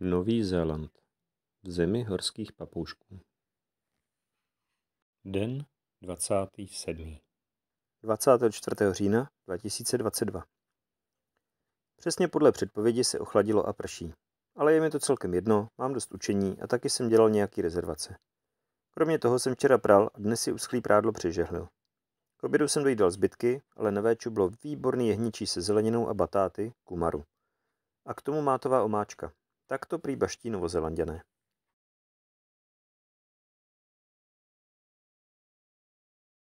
Nový Zéland v zemi horských papoušků. Den 27. 24. října 2022. Přesně podle předpovědi se ochladilo a prší. Ale je mi to celkem jedno, mám dost učení a taky jsem dělal nějaký rezervace. Kromě toho jsem včera pral a dnes si uschlý prádlo přežehlil. K obědu jsem dojídal zbytky, ale na véču bylo výborný jehničí se zeleninou a batáty, kumaru. A k tomu mátová omáčka, Takto prý baští novozelanděné.